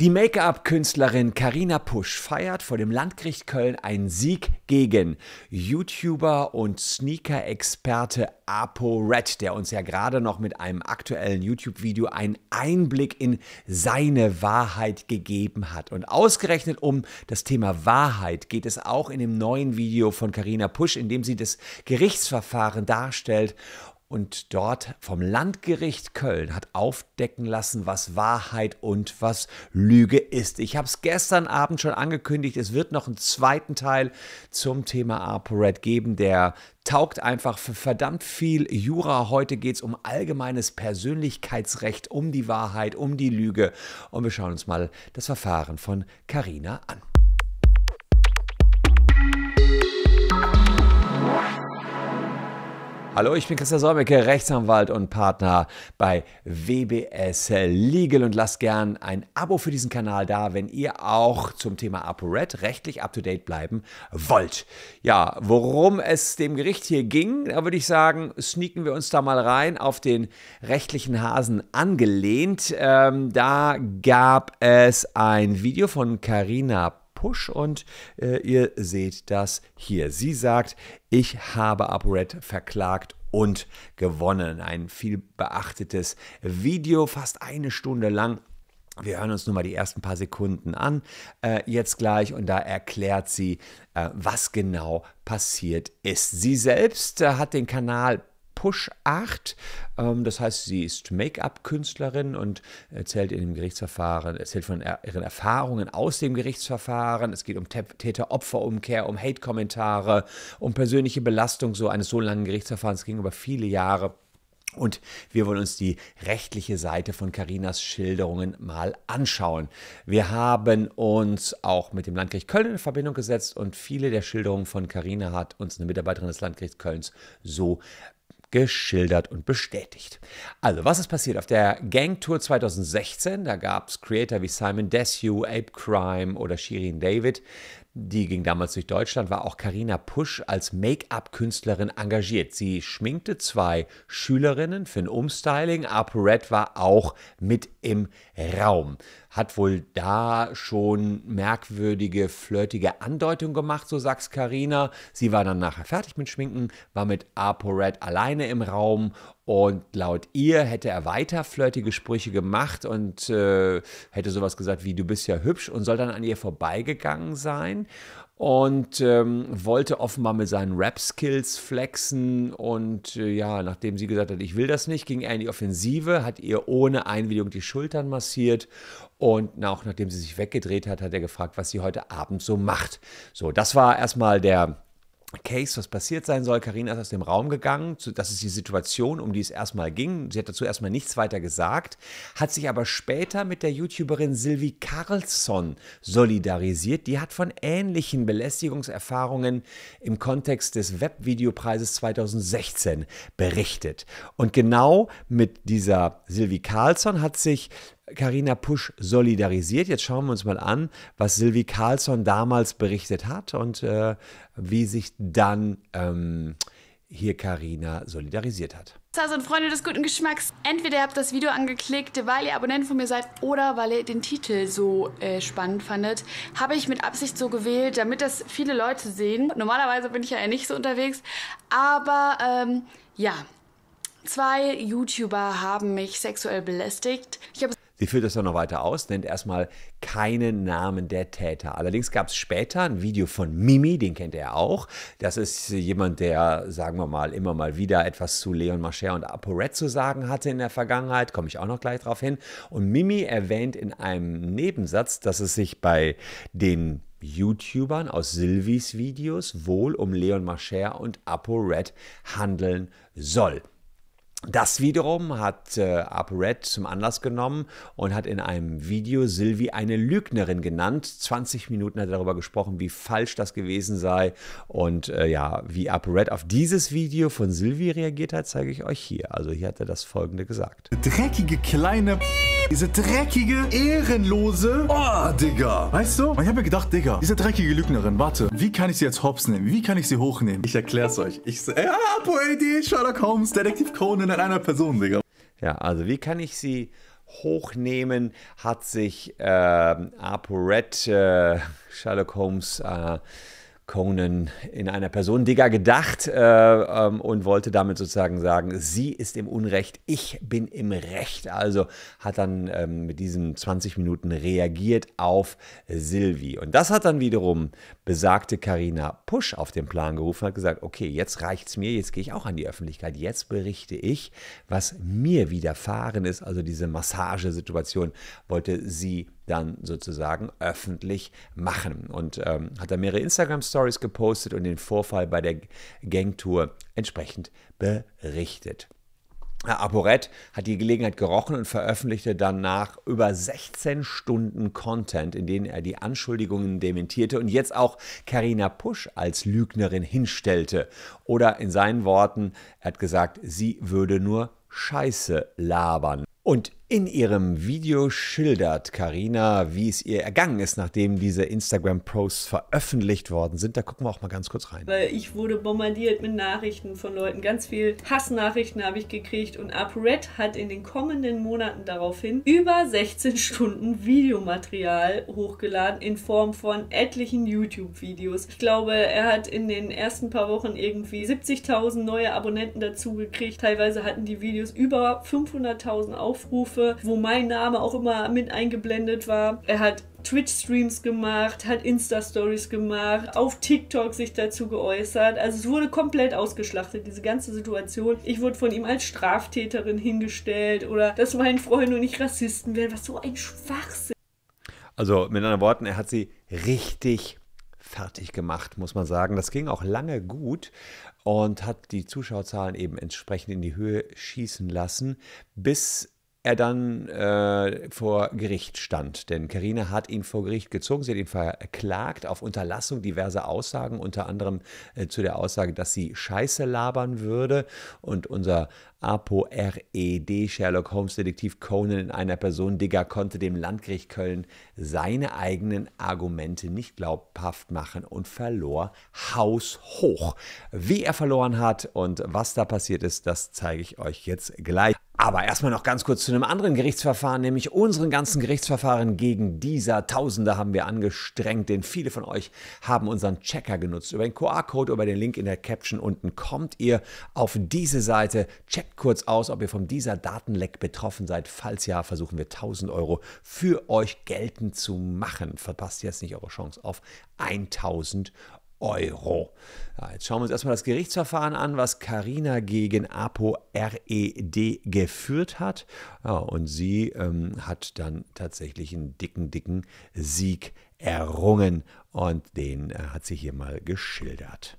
Die Make-up-Künstlerin Karina Pusch feiert vor dem Landgericht Köln einen Sieg gegen YouTuber und Sneaker-Experte Apo Red, der uns ja gerade noch mit einem aktuellen YouTube-Video einen Einblick in seine Wahrheit gegeben hat. Und ausgerechnet um das Thema Wahrheit geht es auch in dem neuen Video von Karina Pusch, in dem sie das Gerichtsverfahren darstellt und dort vom Landgericht Köln hat aufdecken lassen, was Wahrheit und was Lüge ist. Ich habe es gestern Abend schon angekündigt, es wird noch einen zweiten Teil zum Thema ApoRed geben, der taugt einfach für verdammt viel Jura. Heute geht es um allgemeines Persönlichkeitsrecht, um die Wahrheit, um die Lüge und wir schauen uns mal das Verfahren von Carina an. Hallo, ich bin Christian Solmecke, Rechtsanwalt und Partner bei WBS Legal und lasst gern ein Abo für diesen Kanal da, wenn ihr auch zum Thema ApoRed rechtlich up to date bleiben wollt. Ja, worum es dem Gericht hier ging, da würde ich sagen, sneaken wir uns da mal rein auf den rechtlichen Hasen angelehnt. Ähm, da gab es ein Video von Carina Push und äh, ihr seht das hier. Sie sagt, ich habe ApoRed verklagt und gewonnen. Ein viel beachtetes Video, fast eine Stunde lang. Wir hören uns nur mal die ersten paar Sekunden an, äh, jetzt gleich, und da erklärt sie, äh, was genau passiert ist. Sie selbst äh, hat den Kanal Push 8 ähm, das heißt, sie ist Make-up-Künstlerin und erzählt in dem Gerichtsverfahren, erzählt von er ihren Erfahrungen aus dem Gerichtsverfahren. Es geht um Täter-Opfer-Umkehr, um Hate-Kommentare, um persönliche Belastung so eines so langen Gerichtsverfahrens. Es ging über viele Jahre. Und wir wollen uns die rechtliche Seite von Karinas Schilderungen mal anschauen. Wir haben uns auch mit dem Landgericht Köln in Verbindung gesetzt und viele der Schilderungen von Karina hat uns eine Mitarbeiterin des Landgerichts Kölns so geschildert und bestätigt. Also, was ist passiert? Auf der Gang Tour 2016, da gab es Creator wie Simon Desue, Ape Crime oder Shirin David, die ging damals durch Deutschland, war auch Karina Pusch als Make-up-Künstlerin engagiert. Sie schminkte zwei Schülerinnen für ein Umstyling. ApoRed war auch mit im Raum. Hat wohl da schon merkwürdige, flirtige Andeutungen gemacht, so sagt Karina. Sie war dann nachher fertig mit Schminken, war mit ApoRed alleine im Raum und laut ihr hätte er weiter flirtige Sprüche gemacht und äh, hätte sowas gesagt wie, du bist ja hübsch und soll dann an ihr vorbeigegangen sein und ähm, wollte offenbar mit seinen Rap-Skills flexen. Und äh, ja, nachdem sie gesagt hat, ich will das nicht, ging er in die Offensive, hat ihr ohne Einwilligung die Schultern massiert. Und auch nachdem sie sich weggedreht hat, hat er gefragt, was sie heute Abend so macht. So, das war erstmal der Case, was passiert sein soll. Karina ist aus dem Raum gegangen. Das ist die Situation, um die es erstmal ging. Sie hat dazu erstmal nichts weiter gesagt, hat sich aber später mit der YouTuberin Sylvie Carlsson solidarisiert. Die hat von ähnlichen Belästigungserfahrungen im Kontext des Webvideopreises 2016 berichtet. Und genau mit dieser Sylvie Carlsson hat sich Karina Pusch solidarisiert. Jetzt schauen wir uns mal an, was Sylvie Carlsson damals berichtet hat und äh, wie sich dann ähm, hier Karina solidarisiert hat. Also Freunde des guten Geschmacks, entweder ihr habt das Video angeklickt, weil ihr Abonnent von mir seid oder weil ihr den Titel so äh, spannend fandet, habe ich mit Absicht so gewählt, damit das viele Leute sehen. Normalerweise bin ich ja eher nicht so unterwegs, aber ähm, ja, zwei YouTuber haben mich sexuell belästigt. Ich habe Sie führt das dann noch weiter aus, nennt erstmal keinen Namen der Täter. Allerdings gab es später ein Video von Mimi, den kennt er auch. Das ist jemand, der, sagen wir mal, immer mal wieder etwas zu Leon Mascher und Aporet zu sagen hatte in der Vergangenheit. Komme ich auch noch gleich drauf hin. Und Mimi erwähnt in einem Nebensatz, dass es sich bei den YouTubern aus Silvis Videos wohl um Leon Mascher und ApoRed handeln soll. Das wiederum hat äh, ApoRed zum Anlass genommen und hat in einem Video Sylvie eine Lügnerin genannt. 20 Minuten hat er darüber gesprochen, wie falsch das gewesen sei. Und äh, ja, wie ApoRed auf dieses Video von Sylvie reagiert hat, zeige ich euch hier. Also hier hat er das folgende gesagt. Dreckige kleine... Diese dreckige, ehrenlose... Oh, Digga. Weißt du? Ich habe mir gedacht, Digga, diese dreckige Lügnerin, warte. Wie kann ich sie jetzt hops nehmen? Wie kann ich sie hochnehmen? Ich erkläre es euch. Ich... Äh, Apo AD, Sherlock Holmes, Detective Conan, Schön einer Person, Digga. Ja, also wie kann ich sie hochnehmen, hat sich äh, ApoRed, äh, Sherlock Holmes, äh, Conan in einer Person Digger gedacht äh, ähm, und wollte damit sozusagen sagen, sie ist im Unrecht, ich bin im Recht. Also hat dann ähm, mit diesen 20 Minuten reagiert auf Silvi. Und das hat dann wiederum besagte Karina Pusch auf den Plan gerufen, hat gesagt, okay, jetzt reicht's mir, jetzt gehe ich auch an die Öffentlichkeit, jetzt berichte ich, was mir widerfahren ist. Also diese Massagesituation wollte sie dann sozusagen öffentlich machen. Und ähm, hat dann mehrere Instagram-Stories gepostet und den Vorfall bei der Gangtour entsprechend berichtet. Aporet hat die Gelegenheit gerochen und veröffentlichte danach über 16 Stunden Content, in denen er die Anschuldigungen dementierte und jetzt auch Karina Pusch als Lügnerin hinstellte. Oder in seinen Worten, er hat gesagt, sie würde nur Scheiße labern. Und in ihrem Video schildert Karina, wie es ihr ergangen ist, nachdem diese Instagram-Posts veröffentlicht worden sind. Da gucken wir auch mal ganz kurz rein. Weil ich wurde bombardiert mit Nachrichten von Leuten. Ganz viel Hassnachrichten habe ich gekriegt und ApoRed hat in den kommenden Monaten daraufhin über 16 Stunden Videomaterial hochgeladen in Form von etlichen YouTube-Videos. Ich glaube, er hat in den ersten paar Wochen irgendwie 70.000 neue Abonnenten dazu gekriegt. Teilweise hatten die Videos über 500.000 Aufrufe. Anrufe, wo mein Name auch immer mit eingeblendet war. Er hat Twitch-Streams gemacht, hat Insta-Stories gemacht, auf TikTok sich dazu geäußert. Also es wurde komplett ausgeschlachtet, diese ganze Situation. Ich wurde von ihm als Straftäterin hingestellt oder dass mein Freund und ich Rassisten wären. Was so ein Schwachsinn. Also mit anderen Worten, er hat sie richtig fertig gemacht, muss man sagen. Das ging auch lange gut und hat die Zuschauerzahlen eben entsprechend in die Höhe schießen lassen, bis er dann äh, vor Gericht stand. Denn Karina hat ihn vor Gericht gezogen. Sie hat ihn verklagt auf Unterlassung diverser Aussagen, unter anderem äh, zu der Aussage, dass sie Scheiße labern würde. Und unser Apo RED, Sherlock Holmes Detektiv Conan in einer Person, Digger, konnte dem Landgericht Köln seine eigenen Argumente nicht glaubhaft machen und verlor haushoch. Wie er verloren hat und was da passiert ist, das zeige ich euch jetzt gleich. Aber erstmal noch ganz kurz zu einem anderen Gerichtsverfahren, nämlich unseren ganzen Gerichtsverfahren gegen dieser Tausende haben wir angestrengt, denn viele von euch haben unseren Checker genutzt. Über den QR-Code, über den Link in der Caption unten kommt ihr auf diese Seite. Checkt kurz aus, ob ihr von dieser Datenleck betroffen seid. Falls ja, versuchen wir 1000 Euro für euch geltend zu machen. Verpasst jetzt nicht eure Chance auf 1000 Euro. Euro. Ja, jetzt schauen wir uns erstmal das Gerichtsverfahren an, was Karina gegen Apo RED geführt hat. Ja, und sie ähm, hat dann tatsächlich einen dicken, dicken Sieg errungen und den äh, hat sie hier mal geschildert.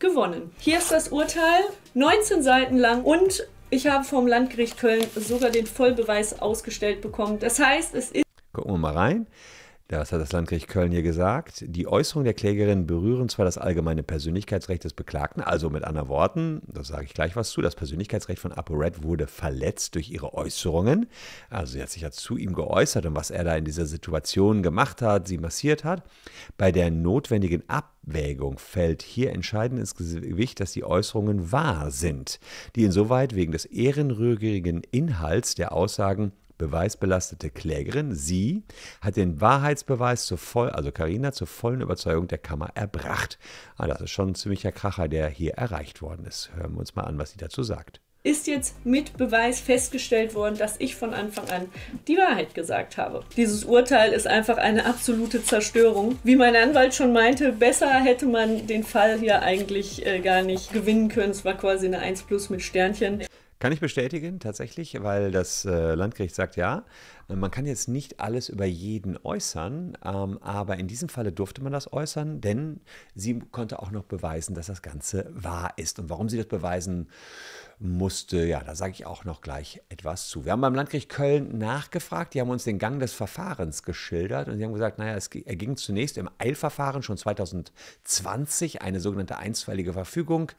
Gewonnen. Hier ist das Urteil, 19 Seiten lang und ich habe vom Landgericht Köln sogar den Vollbeweis ausgestellt bekommen. Das heißt, es ist. Gucken wir mal rein. Das hat das Landgericht Köln hier gesagt. Die Äußerungen der Klägerin berühren zwar das allgemeine Persönlichkeitsrecht des Beklagten, also mit anderen Worten, da sage ich gleich was zu, das Persönlichkeitsrecht von Red wurde verletzt durch ihre Äußerungen. Also sie hat sich ja zu ihm geäußert und was er da in dieser Situation gemacht hat, sie massiert hat. Bei der notwendigen Abwägung fällt hier entscheidend ins Gewicht, dass die Äußerungen wahr sind, die insoweit wegen des ehrenrührigen Inhalts der Aussagen beweisbelastete Klägerin, sie, hat den Wahrheitsbeweis zur voll, also Karina zur vollen Überzeugung der Kammer erbracht. Ah, das ist schon ein ziemlicher Kracher, der hier erreicht worden ist. Hören wir uns mal an, was sie dazu sagt. Ist jetzt mit Beweis festgestellt worden, dass ich von Anfang an die Wahrheit gesagt habe. Dieses Urteil ist einfach eine absolute Zerstörung. Wie mein Anwalt schon meinte, besser hätte man den Fall hier eigentlich äh, gar nicht gewinnen können. Es war quasi eine 1 plus mit Sternchen. Kann ich bestätigen, tatsächlich, weil das äh, Landgericht sagt, ja, äh, man kann jetzt nicht alles über jeden äußern, ähm, aber in diesem Falle durfte man das äußern, denn sie konnte auch noch beweisen, dass das Ganze wahr ist. Und warum sie das beweisen musste, ja, da sage ich auch noch gleich etwas zu. Wir haben beim Landgericht Köln nachgefragt, die haben uns den Gang des Verfahrens geschildert und sie haben gesagt, naja, es erging zunächst im Eilverfahren schon 2020 eine sogenannte einstweilige Verfügung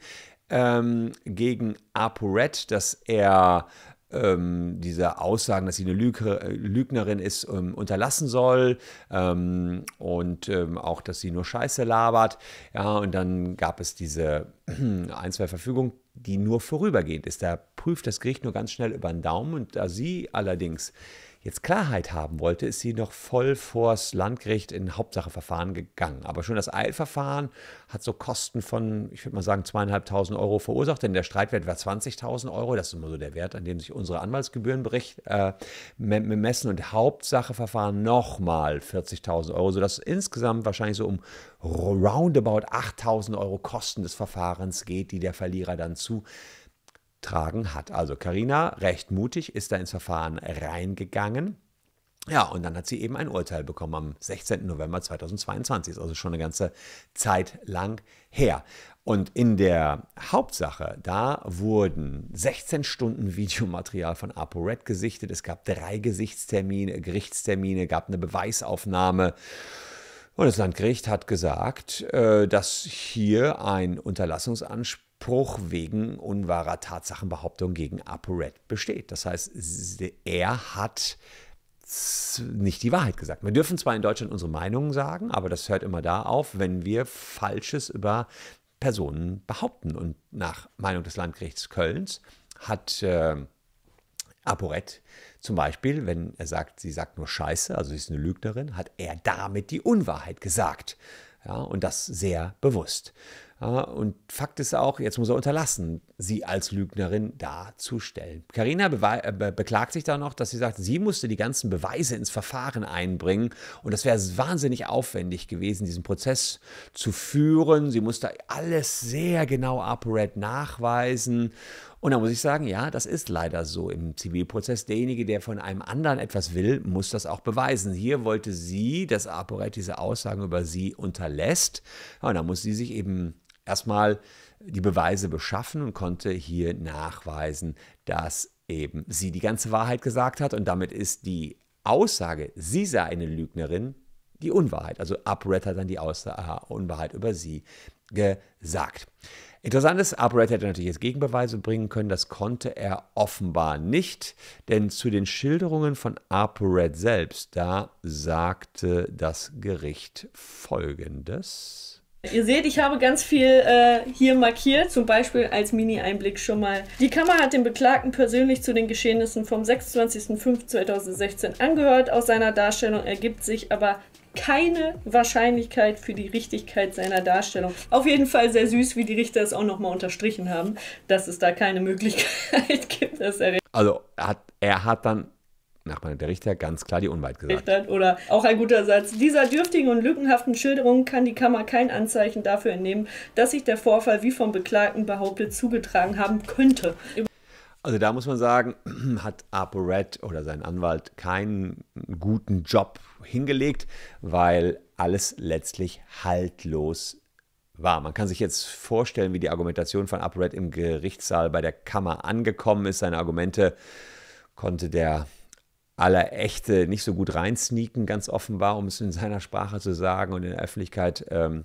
ähm, gegen ApoRed, dass er ähm, diese Aussagen, dass sie eine äh, Lügnerin ist, ähm, unterlassen soll ähm, und ähm, auch, dass sie nur Scheiße labert. Ja, und dann gab es diese äh, ein, zwei Verfügungen, die nur vorübergehend ist. Da prüft das Gericht nur ganz schnell über den Daumen und da sie allerdings jetzt Klarheit haben wollte, ist sie noch voll vors Landgericht in Hauptsacheverfahren gegangen. Aber schon das Eilverfahren hat so Kosten von, ich würde mal sagen, zweieinhalbtausend Euro verursacht, denn der Streitwert war 20.000 Euro. Das ist immer so der Wert, an dem sich unsere Anwaltsgebühren bericht, äh, messen. Und Hauptsacheverfahren nochmal 40.000 Euro, sodass insgesamt wahrscheinlich so um roundabout 8.000 Euro Kosten des Verfahrens geht, die der Verlierer dann zu getragen hat. Also Karina recht mutig ist da ins Verfahren reingegangen. Ja, und dann hat sie eben ein Urteil bekommen am 16. November 2022, ist also schon eine ganze Zeit lang her. Und in der Hauptsache, da wurden 16 Stunden Videomaterial von ApoRed gesichtet. Es gab drei Gesichtstermine, Gerichtstermine, gab eine Beweisaufnahme. Und das Landgericht hat gesagt, äh, dass hier ein Unterlassungsanspruch Spruch wegen unwahrer Tatsachenbehauptung gegen ApoRed besteht. Das heißt, er hat nicht die Wahrheit gesagt. Wir dürfen zwar in Deutschland unsere Meinungen sagen, aber das hört immer da auf, wenn wir Falsches über Personen behaupten. Und nach Meinung des Landgerichts Kölns hat äh, ApoRed zum Beispiel, wenn er sagt, sie sagt nur Scheiße, also sie ist eine Lügnerin, hat er damit die Unwahrheit gesagt. Ja, und das sehr bewusst. Und Fakt ist auch, jetzt muss er unterlassen, sie als Lügnerin darzustellen. Karina äh, be beklagt sich da noch, dass sie sagt, sie musste die ganzen Beweise ins Verfahren einbringen und das wäre wahnsinnig aufwendig gewesen, diesen Prozess zu führen. Sie musste alles sehr genau ApoRed nachweisen. Und da muss ich sagen, ja, das ist leider so im Zivilprozess. Derjenige, der von einem anderen etwas will, muss das auch beweisen. Hier wollte sie, dass ApoRed diese Aussagen über sie unterlässt. Ja, und da muss sie sich eben erstmal die Beweise beschaffen und konnte hier nachweisen, dass eben sie die ganze Wahrheit gesagt hat und damit ist die Aussage, sie sei eine Lügnerin, die Unwahrheit. Also Uprett hat dann die Aussage, äh, Unwahrheit über sie gesagt. Interessant ist, Upright hätte natürlich jetzt Gegenbeweise bringen können, das konnte er offenbar nicht, denn zu den Schilderungen von Upright selbst, da sagte das Gericht Folgendes. Ihr seht, ich habe ganz viel äh, hier markiert, zum Beispiel als Mini-Einblick schon mal. Die Kammer hat den Beklagten persönlich zu den Geschehnissen vom 26.05.2016 angehört. Aus seiner Darstellung ergibt sich aber keine Wahrscheinlichkeit für die Richtigkeit seiner Darstellung. Auf jeden Fall sehr süß, wie die Richter es auch nochmal unterstrichen haben, dass es da keine Möglichkeit gibt. Dass er also er hat, er hat dann Nachbarn der Richter, ganz klar die Unwahrheit gesagt. Oder auch ein guter Satz. Dieser dürftigen und lückenhaften Schilderung kann die Kammer kein Anzeichen dafür entnehmen, dass sich der Vorfall wie vom Beklagten behauptet zugetragen haben könnte. Also da muss man sagen, hat ApoRed oder sein Anwalt keinen guten Job hingelegt, weil alles letztlich haltlos war. Man kann sich jetzt vorstellen, wie die Argumentation von ApoRed im Gerichtssaal bei der Kammer angekommen ist. Seine Argumente konnte der aller Echte nicht so gut reinsneaken, ganz offenbar, um es in seiner Sprache zu sagen. Und in der Öffentlichkeit ähm,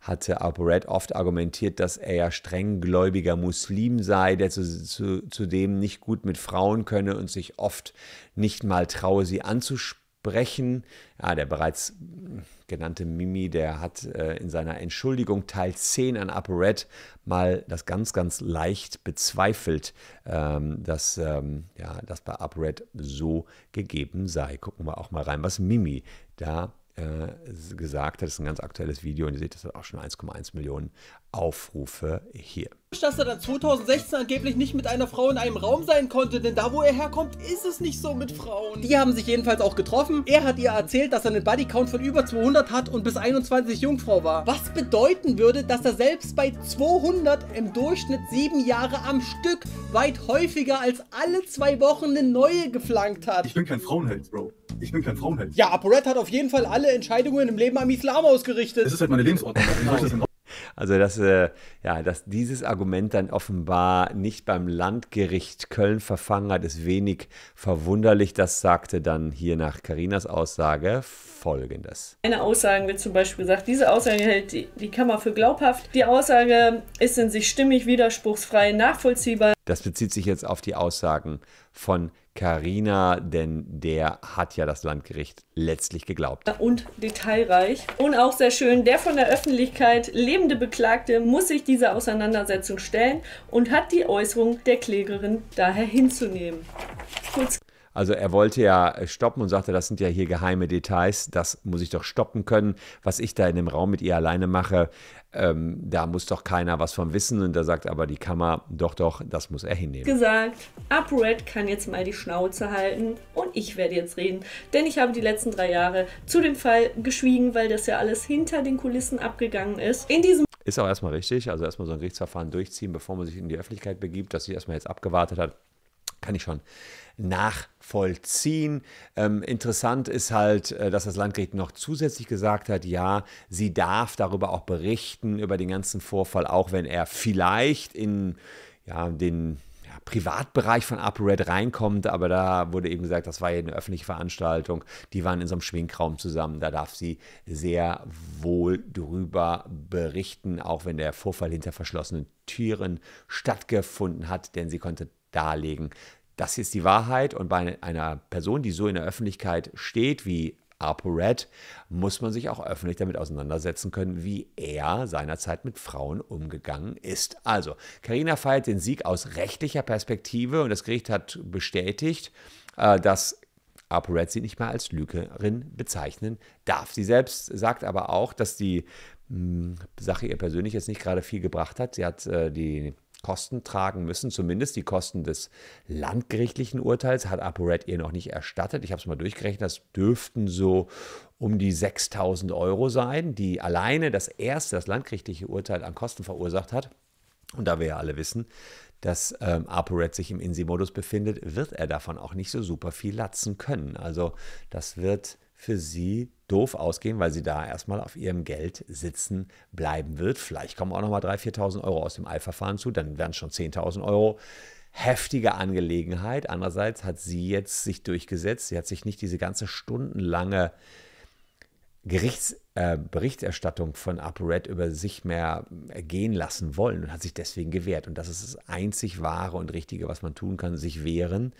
hatte Alporet oft argumentiert, dass er ja strenggläubiger Muslim sei, der zudem zu, zu nicht gut mit Frauen könne und sich oft nicht mal traue, sie anzusprechen brechen. Ja, der bereits mm, genannte Mimi, der hat äh, in seiner Entschuldigung Teil 10 an Upper Red mal das ganz, ganz leicht bezweifelt, ähm, dass ähm, ja, das bei Upper Red so gegeben sei. Gucken wir auch mal rein, was Mimi da äh, gesagt hat. Das ist ein ganz aktuelles Video und ihr seht, das hat auch schon 1,1 Millionen Aufrufe hier. Dass er da 2016 angeblich nicht mit einer Frau in einem Raum sein konnte, denn da wo er herkommt, ist es nicht so mit Frauen. Die haben sich jedenfalls auch getroffen. Er hat ihr erzählt, dass er einen Bodycount von über 200 hat und bis 21 Jungfrau war. Was bedeuten würde, dass er selbst bei 200 im Durchschnitt sieben Jahre am Stück weit häufiger als alle zwei Wochen eine neue geflankt hat. Ich bin kein Frauenheld, Bro. Ich bin kein Frauenheld. Ja, ApoRed hat auf jeden Fall alle Entscheidungen im Leben am Islam ausgerichtet. Das ist halt meine Lebensordnung. Also, dass, äh, ja, dass dieses Argument dann offenbar nicht beim Landgericht Köln verfangen hat, ist wenig verwunderlich. Das sagte dann hier nach Karinas Aussage folgendes. Eine Aussage wird zum Beispiel gesagt, diese Aussage hält die, die Kammer für glaubhaft. Die Aussage ist in sich stimmig, widerspruchsfrei, nachvollziehbar. Das bezieht sich jetzt auf die Aussagen von Carina, denn der hat ja das Landgericht letztlich geglaubt. Und detailreich und auch sehr schön, der von der Öffentlichkeit lebende Beklagte muss sich dieser Auseinandersetzung stellen und hat die Äußerung der Klägerin daher hinzunehmen. Kurz also er wollte ja stoppen und sagte, das sind ja hier geheime Details, das muss ich doch stoppen können. Was ich da in dem Raum mit ihr alleine mache, ähm, da muss doch keiner was von wissen. Und da sagt aber die Kammer, doch, doch, das muss er hinnehmen. Gesagt, ApoRed kann jetzt mal die Schnauze halten und ich werde jetzt reden. Denn ich habe die letzten drei Jahre zu dem Fall geschwiegen, weil das ja alles hinter den Kulissen abgegangen ist. In diesem ist auch erstmal richtig, also erstmal so ein Gerichtsverfahren durchziehen, bevor man sich in die Öffentlichkeit begibt, dass sich erstmal jetzt abgewartet hat, kann ich schon nachvollziehen. Ähm, interessant ist halt, äh, dass das Landgericht noch zusätzlich gesagt hat, ja, sie darf darüber auch berichten, über den ganzen Vorfall, auch wenn er vielleicht in ja, den ja, Privatbereich von ApoRed reinkommt, aber da wurde eben gesagt, das war ja eine öffentliche Veranstaltung, die waren in so einem Schwingraum zusammen, da darf sie sehr wohl drüber berichten, auch wenn der Vorfall hinter verschlossenen Türen stattgefunden hat, denn sie konnte darlegen. Das ist die Wahrheit und bei einer Person, die so in der Öffentlichkeit steht wie ApoRed, muss man sich auch öffentlich damit auseinandersetzen können, wie er seinerzeit mit Frauen umgegangen ist. Also, Karina feiert den Sieg aus rechtlicher Perspektive und das Gericht hat bestätigt, äh, dass ApoRed sie nicht mehr als Lügerin bezeichnen darf. Sie selbst sagt aber auch, dass die hm, Sache ihr persönlich jetzt nicht gerade viel gebracht hat. Sie hat äh, die Kosten tragen müssen, zumindest die Kosten des landgerichtlichen Urteils hat ApoRed ihr noch nicht erstattet. Ich habe es mal durchgerechnet, das dürften so um die 6000 Euro sein, die alleine das erste, das landgerichtliche Urteil an Kosten verursacht hat. Und da wir ja alle wissen, dass ähm, ApoRed sich im INSI-Modus befindet, wird er davon auch nicht so super viel latzen können. Also das wird für sie doof ausgehen, weil sie da erstmal auf ihrem Geld sitzen bleiben wird. Vielleicht kommen auch nochmal 3.000, 4.000 Euro aus dem Eilverfahren zu, dann wären es schon 10.000 Euro. Heftige Angelegenheit. Andererseits hat sie jetzt sich durchgesetzt. Sie hat sich nicht diese ganze stundenlange Gerichtsberichterstattung äh, von ApoRed über sich mehr gehen lassen wollen und hat sich deswegen gewehrt. Und das ist das einzig Wahre und Richtige, was man tun kann, sich wehren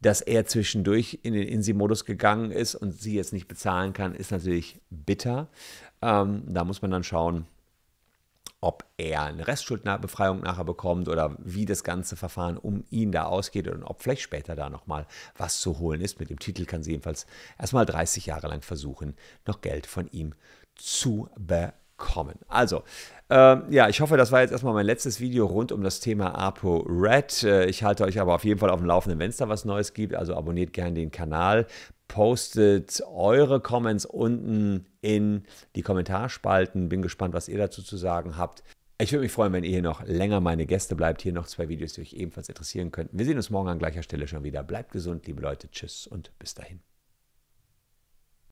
dass er zwischendurch in den Insi-Modus gegangen ist und sie jetzt nicht bezahlen kann, ist natürlich bitter. Ähm, da muss man dann schauen, ob er eine Restschuldbefreiung nachher bekommt oder wie das ganze Verfahren um ihn da ausgeht und ob vielleicht später da nochmal was zu holen ist. Mit dem Titel kann sie jedenfalls erstmal 30 Jahre lang versuchen, noch Geld von ihm zu bekommen kommen. Also, ähm, ja, ich hoffe, das war jetzt erstmal mein letztes Video rund um das Thema Apo Red. Äh, ich halte euch aber auf jeden Fall auf dem Laufenden, wenn es da was Neues gibt. Also abonniert gerne den Kanal, postet eure Comments unten in die Kommentarspalten. Bin gespannt, was ihr dazu zu sagen habt. Ich würde mich freuen, wenn ihr hier noch länger meine Gäste bleibt. Hier noch zwei Videos, die euch ebenfalls interessieren könnten. Wir sehen uns morgen an gleicher Stelle schon wieder. Bleibt gesund, liebe Leute. Tschüss und bis dahin.